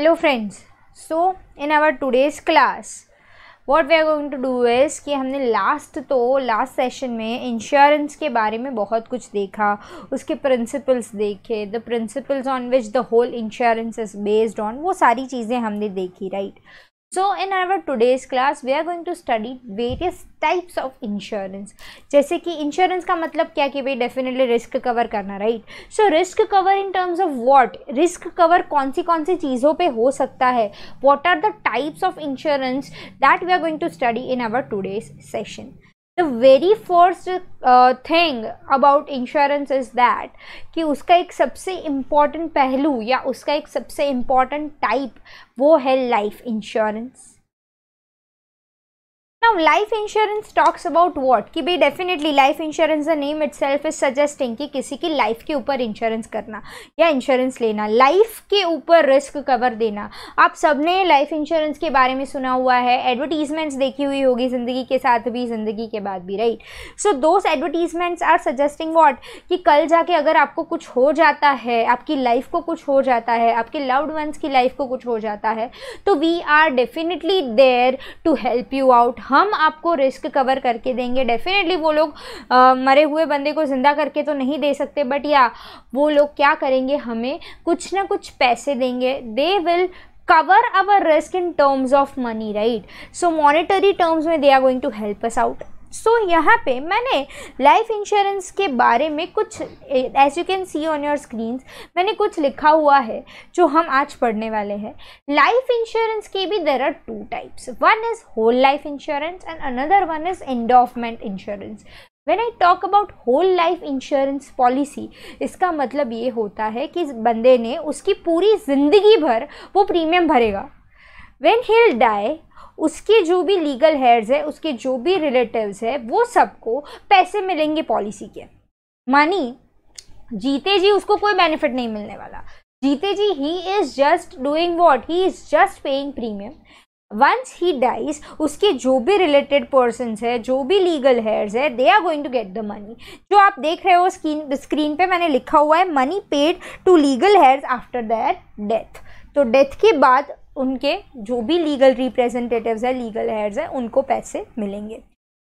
Hello friends so in our today's class what we are going to do is कि हमने last तो last session में insurance के बारे में बहुत कुछ देखा उसके प्रिंसिपल्स देखे the principles on which the whole insurance is based on वो सारी चीज़ें हमने देखी right right? So in our today's class we are going to study various types of insurance जैसे कि इंश्योरेंस का मतलब क्या कि भाई डेफिनेटली रिस्क कवर करना right so risk cover in terms of what risk cover कौन सी कौन सी चीज़ों पर हो सकता है what are the types of insurance that we are going to study in our today's session the very first thing about insurance is that कि उसका एक सबसे इम्पॉर्टेंट पहलू या उसका एक सबसे इम्पॉर्टेंट टाइप वो है life insurance Now life insurance talks about what कि भाई definitely life insurance the name itself is suggesting कि किसी की life के ऊपर insurance करना या insurance लेना life के ऊपर risk cover देना आप सबने life insurance के बारे में सुना हुआ है advertisements देखी हुई होगी ज़िंदगी के साथ भी ज़िंदगी के बाद भी right so those advertisements are suggesting what कि कल जाके अगर आपको कुछ हो जाता है आपकी life को कुछ हो जाता है आपके loved ones की life को कुछ हो जाता है तो we are definitely there to help you out हम आपको रिस्क कवर करके देंगे डेफिनेटली वो लोग आ, मरे हुए बंदे को ज़िंदा करके तो नहीं दे सकते बट या वो लोग क्या करेंगे हमें कुछ ना कुछ पैसे देंगे they will cover our risk in terms of money right so monetary terms में they are going to help us out so so, यहाँ पे मैंने लाइफ इंश्योरेंस के बारे में कुछ as you can see on your screen मैंने कुछ लिखा हुआ है जो हम आज पढ़ने वाले हैं लाइफ इंश्योरेंस के भी there are two types one is whole life insurance and another one is endowment insurance when I talk about whole life insurance policy इसका मतलब ये होता है कि बंदे ने उसकी पूरी ज़िंदगी भर वो प्रीमियम भरेगा वेन हिल डाई उसके जो भी लीगल हेयर्स है उसके जो भी रिलेटिव्स है वो सबको पैसे मिलेंगे पॉलिसी के मानी जीते जी उसको कोई बेनिफिट नहीं मिलने वाला जीते जी ही is just doing what he is just paying premium once he dies उसके जो भी रिलेटेड पर्सन है जो भी लीगल हेयर्स है they are going to get the money जो आप देख रहे हो स्क्रीन स्क्रीन पे मैंने लिखा हुआ है money paid to legal heirs after that death तो डेथ के बाद उनके जो भी लीगल रिप्रेजेंटेटिव्स है लीगल हेड्स है उनको पैसे मिलेंगे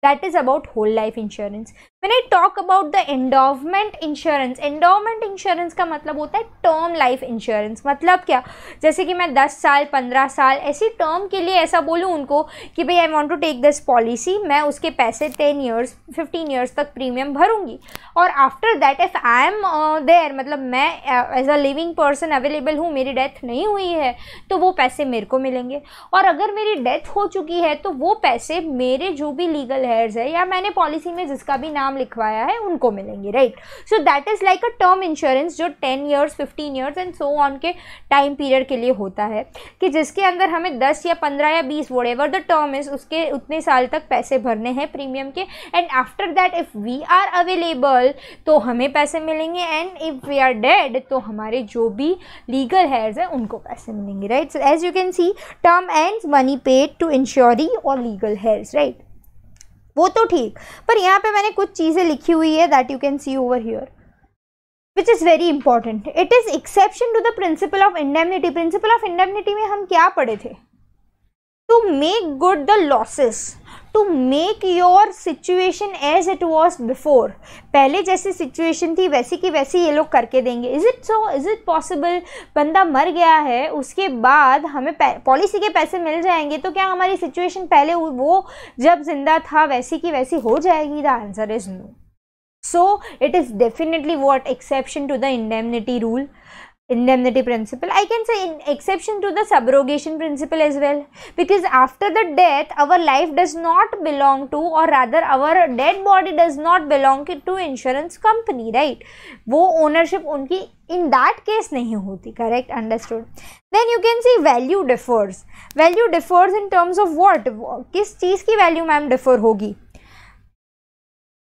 that is about whole life insurance when I talk about the endowment insurance endowment insurance का मतलब होता है टर्म लाइफ इंश्योरेंस मतलब क्या जैसे कि मैं 10 साल 15 साल ऐसी टर्म के लिए ऐसा बोलूँ उनको कि भाई I want to take this policy मैं उसके पैसे 10 ईयर्स 15 ईयर्स तक प्रीमियम भरूंगी और after that if I am there मतलब मैं as a living person available हूँ मेरी डेथ नहीं हुई है तो वो पैसे मेरे को मिलेंगे और अगर मेरी डेथ हो चुकी है तो वो पैसे मेरे जो भी लीगल हेयर्स है या मैंने पॉलिसी में जिसका भी नाम लिखवाया है उनको मिलेंगे right so that is like a term insurance जो ten years fifteen years and so on के टाइम पीरियड के लिए होता है कि जिसके अंदर हमें दस या पंद्रह या बीस वोट द टर्म इज़ उसके उतने साल तक पैसे भरने हैं प्रीमियम के and after that if we are available तो हमें पैसे मिलेंगे and if we are dead तो हमारे जो भी लीगल हेयर्स हैं उनको पैसे मिलेंगे right so as you can see term and money paid to insuree और लीगल हेयर्स राइट वो तो ठीक पर यहाँ पे मैंने कुछ चीज़ें लिखी हुई है that you can see over here which is very important it is exception to the principle of indemnity principle of indemnity में हम क्या पढ़े थे to make good the losses to make your situation as it was before पहले जैसी situation थी वैसी की वैसी ये लोग करके देंगे is it so is it possible बंदा मर गया है उसके बाद हमें पॉलिसी के पैसे मिल जाएंगे तो क्या हमारी सिचुएशन पहले वो जब जिंदा था वैसी की वैसी हो जाएगी the answer is no so it is definitely what exception to the indemnity rule indemnity principle i can say in exception to the subrogation principle as well because after the death our life does not belong to or rather our dead body does not belong to insurance company right wo ownership unki in that case nahi hoti correct understood then you can see value differs value differs in terms of what किस चीज़ की value ma'am differ होगी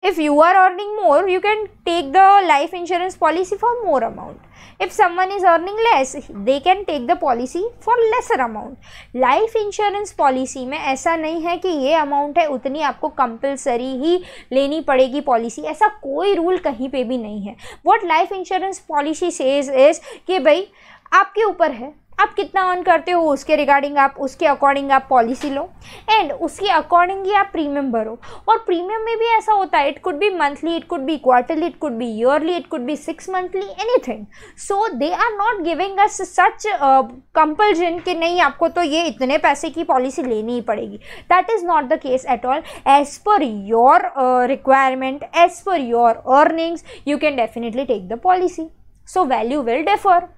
if you are earning more you can take the life insurance policy for more amount if someone is earning less they can take the policy for lesser amount life insurance policy में ऐसा नहीं है कि ये amount है उतनी आपको compulsory ही लेनी पड़ेगी policy ऐसा कोई rule कहीं पे भी नहीं है what life insurance policy says is कि भाई आपके ऊपर है आप कितना अर्न करते हो उसके रिगार्डिंग आप उसके अकॉर्डिंग आप पॉलिसी लो एंड उसके अकॉर्डिंग ही आप प्रीमियम भरो और प्रीमियम में भी ऐसा होता है it could be monthly it could be quarterly it could be yearly it could be six monthly anything so they are not giving us such compulsion कि नहीं आपको तो ये इतने पैसे की पॉलिसी लेनी ही पड़ेगी that is not the case at all as per your requirement as per your earnings you can definitely take the policy so value will differ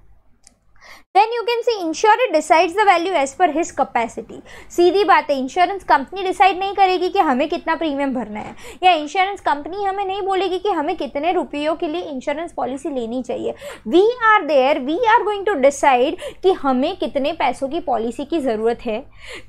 then you can see insurer decides the value as per his capacity सीधी बात है insurance company decide नहीं करेगी कि हमें कितना premium भरना है या इंश्योरेंस कंपनी हमें नहीं बोलेगी कि हमें कितने रुपयों के लिए इंश्योरेंस पॉलिसी लेनी चाहिए we are there we are going to decide कि हमें कितने पैसों की पॉलिसी की ज़रूरत है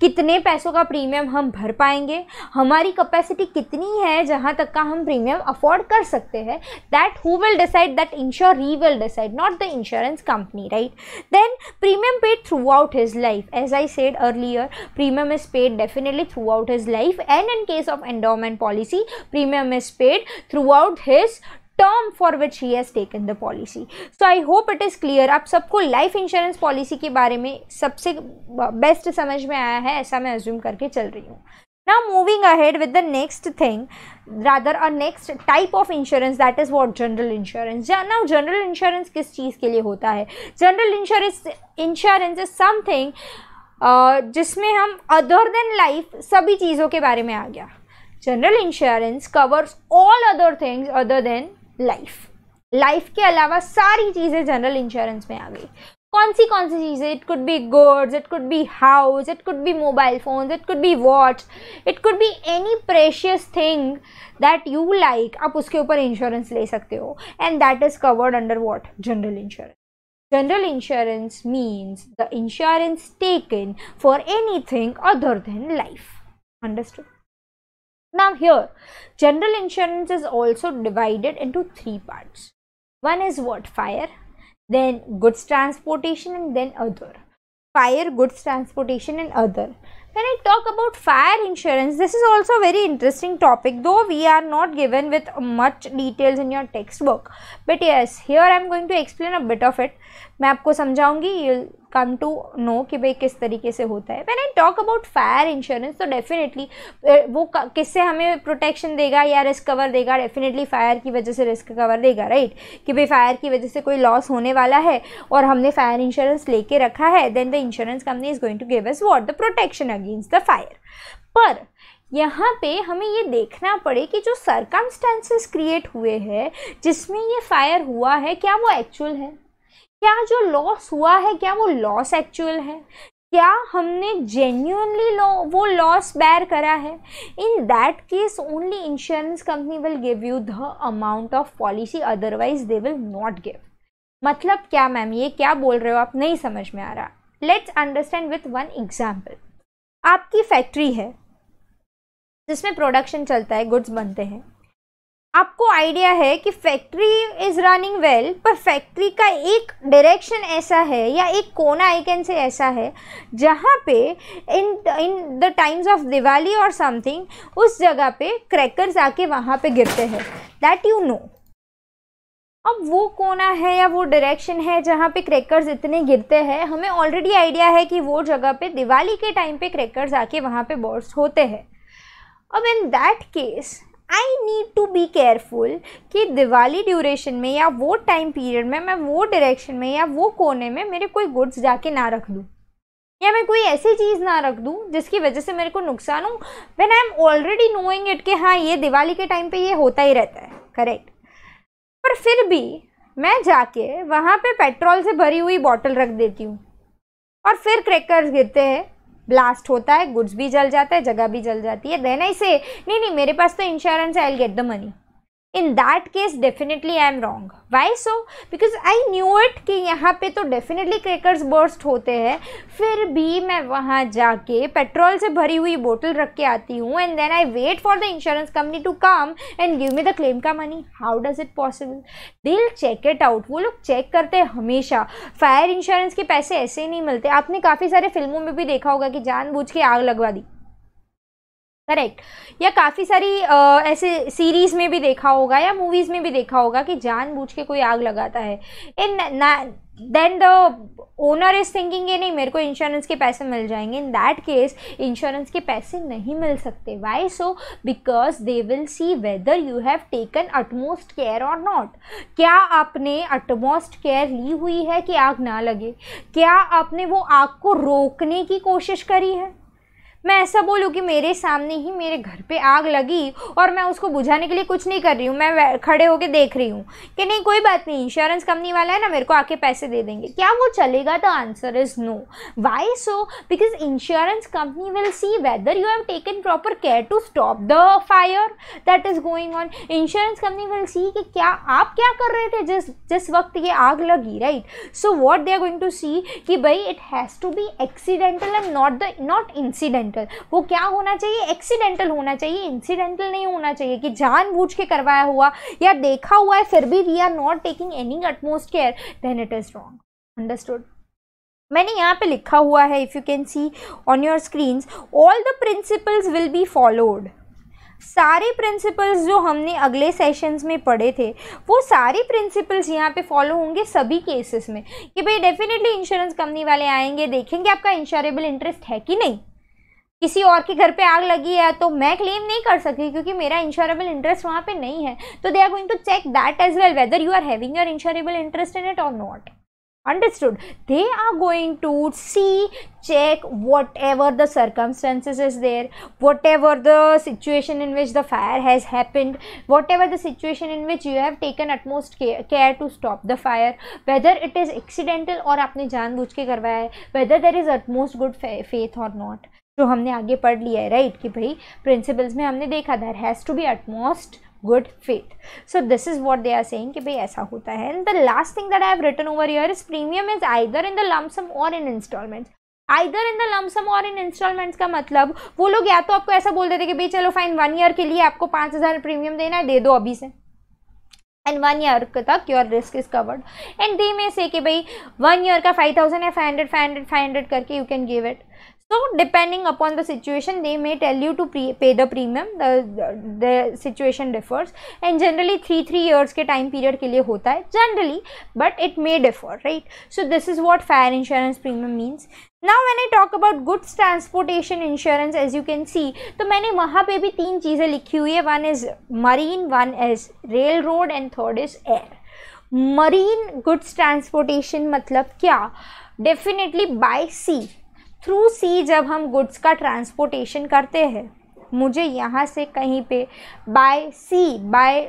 कितने पैसों का प्रीमियम हम भर पाएंगे हमारी कैपेसिटी कितनी है जहाँ तक का हम प्रीमियम अफोर्ड कर सकते हैं that who will decide that insurer he will decide not the insurance company right then premium paid throughout his life. As I said earlier, premium is paid definitely throughout his life and in case of endowment policy, premium is paid throughout his term for which he has taken the policy so I hope it is clear आप सबको life insurance policy के बारे में सबसे best समझ में आया है ऐसा मैं एज्यूम करके चल रही हूँ now moving ahead with the next thing rather a next type of insurance that is what general insurance now general insurance किस चीज़ के लिए होता है general insurance insurance is something uh, जिसमें हम अदर देन लाइफ सभी चीज़ों के बारे में आ गया general insurance covers all other things other than life life के अलावा सारी चीज़ें जनरल इंश्योरेंस में आ गई कौन सी कौन सी चीज़ें it could be goods it could be house it could be mobile phone it could be watch it could be any precious thing that you like आप उसके ऊपर इंश्योरेंस ले सकते हो and that is covered under what general insurance General insurance means the insurance taken for anything other than life. Understood? Now, here, general insurance is also divided into three parts. One is what? Fire, then goods transportation and then other fire goods transportation and other when i talk about fire insurance this is also a very interesting topic though we are not given with much details in your textbook but yes here i'm going to explain a bit of it मैं आपको समझाऊंगी you come to know कि भाई किस तरीके से होता है when I talk about fire insurance तो डेफिनेटली वो किससे हमें प्रोटेक्शन देगा या रिस्क कवर देगा डेफिनेटली फायर की वजह से रिस्क कवर देगा राइट कि भाई फायर की वजह से कोई लॉस होने वाला है और हमने फायर इंश्योरेंस लेके रखा है then the insurance company is going to give us what the protection against the fire पर यहाँ पे हमें ये देखना पड़े कि जो सरकमस्टेंसेस क्रिएट हुए हैं जिसमें ये फायर हुआ है क्या वो एक्चुअल है क्या जो लॉस हुआ है क्या वो लॉस एक्चुअल है क्या हमने जेन्यूनली वो लॉस बैर करा है in that case only insurance company will give you the amount of policy otherwise they will not give मतलब क्या मैम ये क्या बोल रहे हो आप नहीं समझ में आ रहा let's understand with one example आपकी फैक्ट्री है जिसमें प्रोडक्शन चलता है गुड्स बनते हैं आपको आइडिया है कि फैक्ट्री इज रनिंग वेल पर फैक्ट्री का एक डायरेक्शन ऐसा है या एक कोना आई कैन से ऐसा है जहाँ पे in in the times of Diwali और समथिंग उस जगह पे क्रैकर्स आके वहाँ पे गिरते हैं दैट यू नो अब वो कोना है या वो डायरेक्शन है जहाँ पे क्रैकर्स इतने गिरते हैं हमें ऑलरेडी आइडिया है कि वो जगह पे दिवाली के टाइम पे क्रैकर्स आके वहाँ पे बॉर्स होते हैं अब in that case I need to be careful कि दिवाली ड्यूरेशन में या वो टाइम पीरियड में मैं वो डायरेक्शन में या वो कोने में मेरे कोई गुड्स जाके ना रख दूँ या मैं कोई ऐसी चीज़ ना रख दूँ जिसकी वजह से मेरे को नुकसान हो when I am already knowing it कि हाँ ये दिवाली के टाइम पे ये होता ही रहता है करेक्ट पर फिर भी मैं जाके वहाँ पे पेट्रोल से भरी हुई बॉटल रख देती हूँ और फिर क्रैकर्स गिरते हैं ब्लास्ट होता है गुड्स भी जल जाता है जगह भी जल जाती है देन ऐसे नहीं नहीं मेरे पास तो इंश्योरेंस है I get the money in that case definitely I am wrong why so because I knew it कि यहाँ पे तो डेफिनेटली क्रैकर्स बर्स्ट होते हैं फिर भी मैं वहाँ जाके पेट्रोल से भरी हुई बोतल रख के आती हूँ and then I wait for the insurance company to come and give me the claim का money how does it possible they'll check it out वो लोग चेक करते हैं हमेशा फायर इंश्योरेंस के पैसे ऐसे ही नहीं मिलते आपने काफ़ी सारे फिल्मों में भी देखा होगा कि जानबूझ के आग लगवा दी करेक्ट या काफ़ी सारी आ, ऐसे सीरीज़ में भी देखा होगा या मूवीज़ में भी देखा होगा कि जानबूझ के कोई आग लगाता है in then the owner is thinking ये नहीं मेरे को इंश्योरेंस के पैसे मिल जाएंगे इन दैट केस इंश्योरेंस के पैसे नहीं मिल सकते why so because they will see whether you have taken utmost care और नॉट क्या आपने अटमोस्ट केयर ली हुई है कि आग ना लगे क्या आपने वो आग को रोकने की कोशिश करी है मैं ऐसा बोलूँ कि मेरे सामने ही मेरे घर पे आग लगी और मैं उसको बुझाने के लिए कुछ नहीं कर रही हूँ मैं खड़े होकर देख रही हूँ कि नहीं कोई बात नहीं इंश्योरेंस कंपनी वाला है ना मेरे को आके पैसे दे देंगे क्या वो चलेगा the answer is no why so because insurance company will see whether you have taken proper care to stop the fire that is going on insurance company will see कि क्या आप क्या कर रहे थे जिस जिस वक्त ये आग लगी right so what they are going to see कि भाई it has to be accidental and not the not incident accidental वो क्या होना चाहिए एक्सीडेंटल होना चाहिए इंसिडेंटल नहीं होना चाहिए कि जानबूझ के करवाया हुआ या देखा हुआ है फिर भी we are not taking any utmost care then it is wrong understood मैंने यहाँ पे लिखा हुआ है if you can see on your screen all the principles will be followed सारे प्रिंसिपल्स जो हमने अगले सेशंस में पढ़े थे वो सारे प्रिंसिपल्स यहाँ पे फॉलो होंगे सभी केसेस में कि भाई डेफिनेटली इंश्योरेंस कंपनी वाले आएंगे देखेंगे आपका इंश्योरेबल इंटरेस्ट है कि नहीं किसी और के घर पे आग लगी है तो मैं क्लेम नहीं कर सकती क्योंकि मेरा इंश्योरेबल इंटरेस्ट वहाँ पे नहीं है तो they are going to check that as well whether you are having your insurable interest in it और not understood they are going to see check whatever the circumstances is there whatever the situation in which the fire has happened whatever the situation in which you have taken utmost care to stop the fire whether it is accidental और आपने जानबूझ के करवाया है whether there is utmost good faith और not जो तो हमने आगे पढ़ लिया है राइट कि भाई प्रिंसिपल्स में हमने देखा there has to be utmost good faith so this is what they are saying कि भाई ऐसा होता है and the last thing that I have written over here is premium is either in the lump sum और in installments either in the lump sum और in installments का मतलब वो लोग या तो आपको ऐसा बोल देते कि भाई चलो फाइन वन ईयर के लिए आपको पाँच हज़ार प्रीमियम देना है दे दो अभी से एंड वन ईयर तक your risk is covered and दे में से कि भाई वन ईयर का फाइव थाउजेंड या five hundred five hundred five hundred करके you can give it So depending upon the situation they may tell you to pay the premium the, the, the situation differs and generally 3 3 years ke time period ke liye hota hai generally but it may differ right. So this is what fire insurance premium means. Now when I talk about goods transportation insurance, as you can see, तो मैंने वहाँ पे भी तीन चीज़ें लिखी हुई है One is marine, one is railroad, and third is air. Marine goods transportation मतलब क्या Definitely by sea. Through sea जब हम गुड्स का ट्रांसपोर्टेशन करते हैं मुझे यहाँ से कहीं पे बाय सी बाय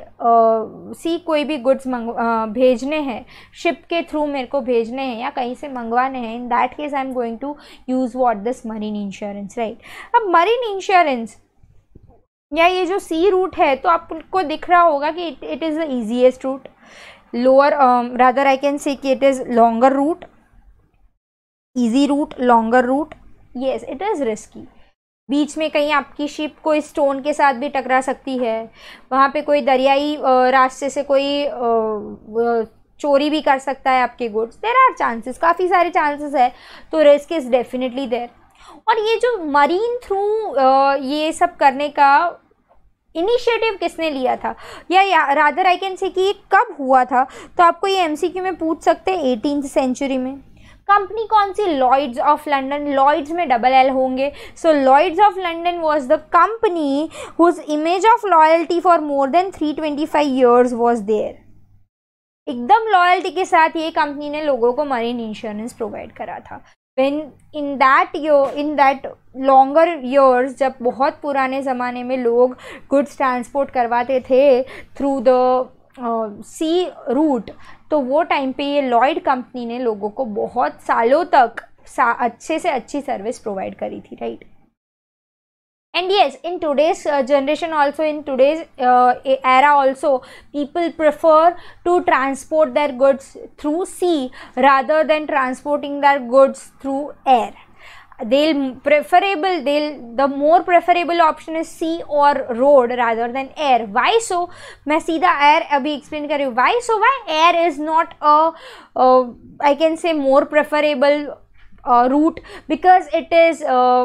सी कोई भी गुड्स मंग भेजने हैं शिप के थ्रू मेरे को भेजने हैं या कहीं से मंगवाने हैं in that case I am going to use what this marine insurance right अब मरीन इंश्योरेंस या ये जो सी रूट है तो आपको दिख रहा होगा कि it is the easiest route lower rather I can see कि it is longer route easy route longer route yes it is risky बीच में कहीं आपकी शिप कोई स्टोन के साथ भी टकरा सकती है वहाँ पे कोई दरियाई रास्ते से कोई चोरी भी कर सकता है आपके गुड्स देर आर चांसेस काफ़ी सारे चांसेस है तो रिस्क इज़ डेफिनेटली देर और ये जो मरीन थ्रू ये सब करने का इनिशिएटिव किसने लिया था या राधर आई कैन से कि ये कब हुआ था तो आपको ये एमसीक्यू में पूछ सकते हैं एटीन सेंचुरी में कंपनी कौन सी लॉयड्स ऑफ लंडन लॉइड्स में डबल एल होंगे so Lloyd's of London was the company whose image of loyalty for more than three twenty five years was there एकदम लॉयल्टी के साथ ये कंपनी ने लोगों को मरीन इंश्योरेंस प्रोवाइड करा था when in that in that longer years जब बहुत पुराने ज़माने में लोग गुड्स ट्रांसपोर्ट करवाते थे थ्रू द सी रूट तो वो टाइम पे ये लॉयड कंपनी ने लोगों को बहुत सालों तक सा, अच्छे से अच्छी सर्विस प्रोवाइड करी थी right and yes in today's generation also in today's era also people prefer to transport their goods through sea rather than transporting their goods through air they'll preferable they'll the more preferable option is sea or road rather than air why so main seedha air abhi explain kar why so why air is not a uh, i can say more preferable uh, route because it is uh,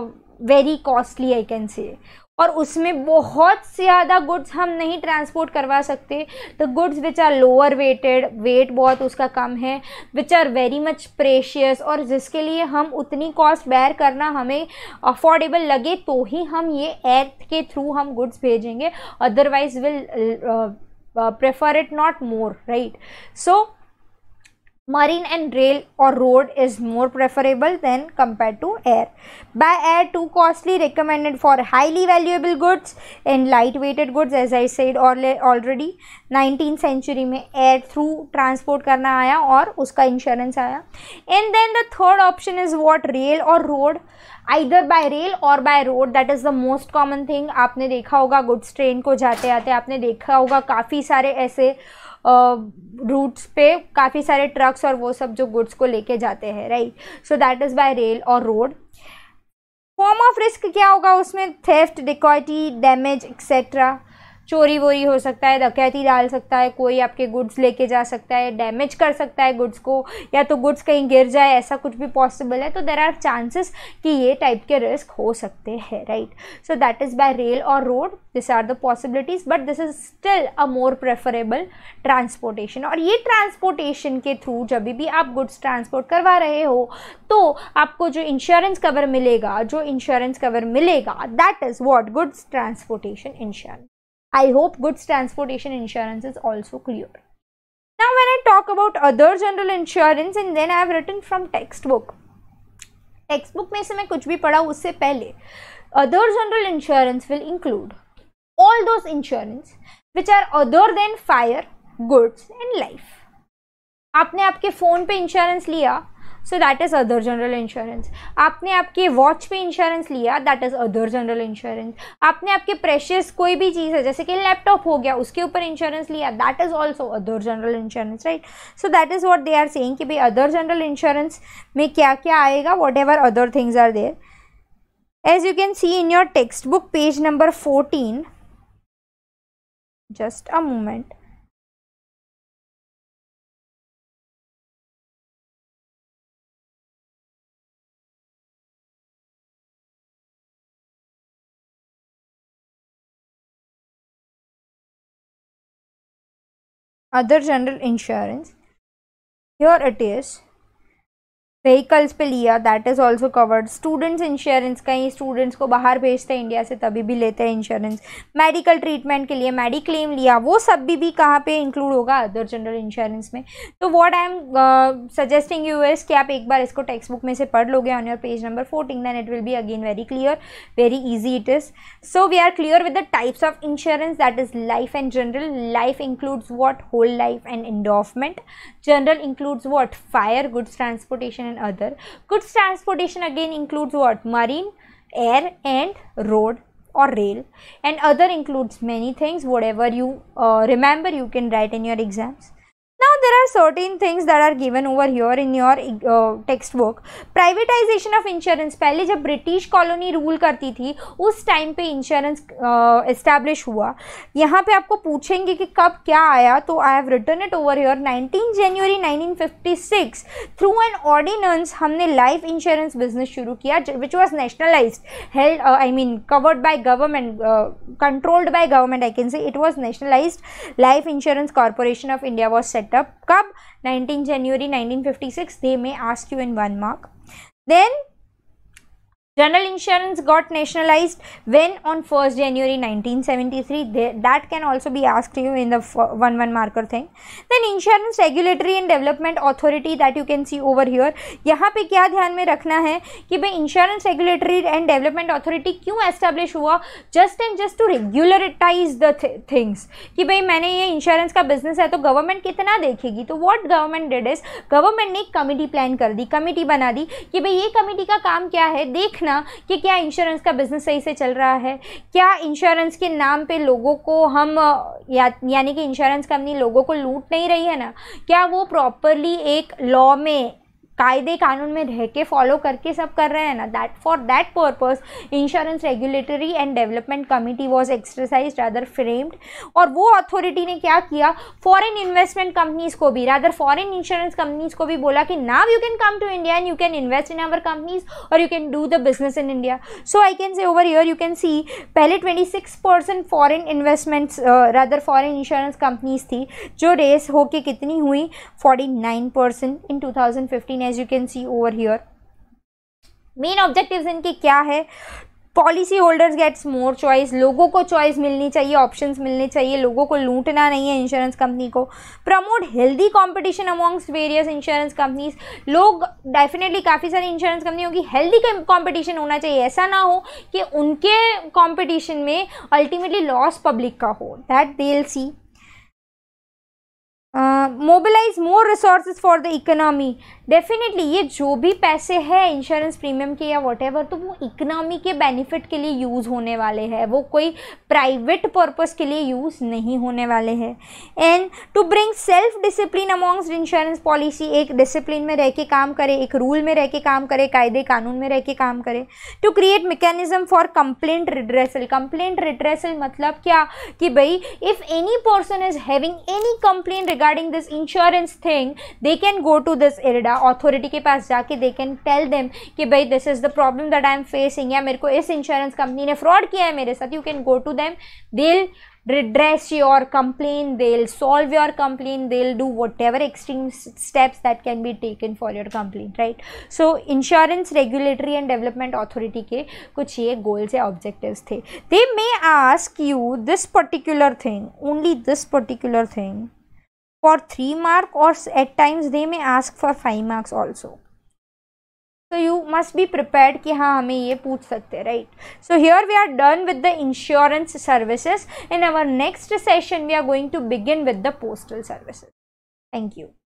very costly i can say और उसमें बहुत ज़्यादा goods हम नहीं transport करवा सकते the goods which are lower weighted weight बहुत उसका कम है which are very much precious और जिसके लिए हम उतनी कॉस्ट बैर करना हमें अफोर्डेबल लगे तो ही हम ये एर्थ के थ्रू हम गुड्स भेजेंगे otherwise will prefer it not more right so marine and rail or road is more preferable than compared to air by air too costly recommended for highly valuable goods and lightweighted goods as i said already 19th century में air through transport करना आया और उसका insurance आया and then the third option is what rail or road either by rail or by road that is the most common thing आपने देखा होगा goods train को जाते आते आपने देखा होगा काफ़ी सारे ऐसे रूट्स पे काफ़ी सारे ट्रक्स और वो सब जो गुड्स को लेके जाते हैं right so that is by rail और रोड फॉर्म ऑफ रिस्क क्या होगा उसमें थेफ्ट डिकॉटी डैमेज एक्सेट्रा चोरी वोरी हो सकता है डकैती डाल सकता है कोई आपके गुड्स लेके जा सकता है डैमेज कर सकता है गुड्स को या तो गुड्स कहीं गिर जाए ऐसा कुछ भी पॉसिबल है तो देर आर चांसेस कि ये टाइप के रिस्क हो सकते हैं right so that is by rail और road this are the possibilities but this is still a more preferable transportation और ये ट्रांसपोर्टेशन के थ्रू जब भी आप गुड्स ट्रांसपोर्ट करवा रहे हो तो आपको जो इंश्योरेंस कवर मिलेगा जो इंश्योरेंस कवर मिलेगा that is what goods transportation insurance I hope goods transportation insurance is also clear. Now when I talk about other general insurance and then I have written from textbook. Textbook में से मैं कुछ भी पढ़ा उससे पहले other general insurance will include all those insurance which are other than fire, goods and life. आपने आपके फ़ोन पे इंश्योरेंस लिया so that is other general insurance आपने आपके वॉच पे इंश्योरेंस लिया that is other general insurance आपने आपके प्रेशर्स कोई भी चीज़ है जैसे कि लैपटॉप हो गया उसके ऊपर इंश्योरेंस लिया that is also other general insurance right so that is what they are saying कि भाई अदर जनरल इंश्योरेंस में क्या क्या आएगा whatever other things are there as you can see in your text book page number fourteen just a moment other general insurance. Here it is vehicles पे लिया that is also covered students insurance कहीं students को बाहर भेजते हैं India से तभी भी लेते हैं इंश्योरेंस मेडिकल ट्रीटमेंट के लिए मेडिक्लेम लिया वो सब भी भी कहाँ पे इंक्लूड होगा अदर जनरल इंश्योरेंस में तो what I am suggesting you is कि आप एक बार इसको टेक्स्ट बुक में से पढ़ लोगे on your page number fourteen then it will be again very clear very easy it is so we are clear with the types of insurance that is life and general life includes what whole life and endowment general includes what fire goods transportation and other. Goods transportation again includes what? Marine, air and road or rail and other includes many things whatever you uh, remember you can write in your exams. Now there are certain things that are given over here in your uh, textbook privatization of insurance पहले जब British colony rule करती थी उस time पे insurance establish uh, हुआ यहाँ पे आपको पूछेंगे कि कब क्या आया तो I have return it over here 19 January 1956 through an ordinance हमने लाइफ इंश्योरेंस बिजनेस शुरू किया which was nationalize held I mean covered by government controlled by government I can say it was nationalize life insurance corporation of India was set up कब 19 January 1956 they may ask you in one mark then General insurance got nationalized when on 1st January 1973. They, that can also be asked you in the 1-1 marker thing. Then insurance regulatory and development authority that you can see over here. यहाँ पे क्या ध्यान में रखना है कि भाई insurance regulatory and development authority क्यों एस्टेब्लिश हुआ just and just to regularize the things कि भाई मैंने ये इंश्योरेंस का बिजनेस है तो गवर्नमेंट कितना देखेगी तो what government did is government ने एक कमेटी प्लान कर दी कमेटी बना दी कि भाई ये कमेटी का काम क्या है देखना देखना कि क्या इंश्योरेंस का बिज़नेस सही से चल रहा है क्या इंश्योरेंस के नाम पे लोगों को हम या यानी कि इंश्योरेंस कंपनी लोगों को लूट नहीं रही है ना क्या वो प्रॉपरली एक लॉ में कायदे कानून में रह के फॉलो करके सब कर रहे हैं ना that for that purpose insurance regulatory and development committee was exercise rather framed और वो अथॉरिटी ने क्या किया फ़ॉरन इन्वेस्टमेंट कंपनीज को भी रादर फॉरन इंश्योरेंस कंपनीज को भी बोला कि now you can come to India and you can invest in our companies और you can do the business in India so I can say over year you can see पहले twenty six percent foreign investments rather foreign insurance companies थी जो raise होके कितनी हुई forty nine percent in two thousand fifteen as you can see over here main objectives इनके क्या है policy holders gets more choice लोगों को चॉइस मिलनी चाहिए ऑप्शंस मिलने चाहिए लोगों को लूटना नहीं है इंश्योरेंस कंपनी को promote healthy competition amongst various insurance companies लोग डेफिनेटली काफ़ी सारी इंश्योरेंस कंपनियों की हेल्दी कंपटीशन होना चाहिए ऐसा ना हो कि उनके कॉम्पिटिशन में अल्टीमेटली लॉस पब्लिक का हो that they see mobilize more resource for the economy definitely ये जो भी पैसे हैं इंश्योरेंस प्रीमियम के या वॉट तो वो इकोनॉमी के बेनिफिट के लिए यूज़ होने वाले हैं वो कोई प्राइवेट पर्पज़ के लिए यूज़ नहीं होने वाले हैं and to bring self discipline amongst insurance policy एक डिसिप्लिन में रह के काम करे एक रूल में रह के काम करे कायदे कानून में रह के काम करे to create mechanism for complaint redressal complaint redressal मतलब क्या कि भाई if any person is having any complaint regarding this insurance thing they can go to this IRDA authority के पास जाके दे कैन टेल देम कि भाई this is the problem that I am facing या मेरे को इस इंश्योरेंस कंपनी ने fraud किया है मेरे साथ you can go to them they'll redress your complaint they'll solve your complaint they'll do whatever extreme steps that can be taken for your complaint right so insurance regulatory and development authority ke kuch ye goals ya objectives the they may ask you this particular thing only this particular thing for 3 mark or at times they may ask for 5 marks also. So you must be prepared कि हाँ हमें ये पूछ सकते right. So here we are done with the insurance services. In our next session we are going to begin with the postal services. Thank you.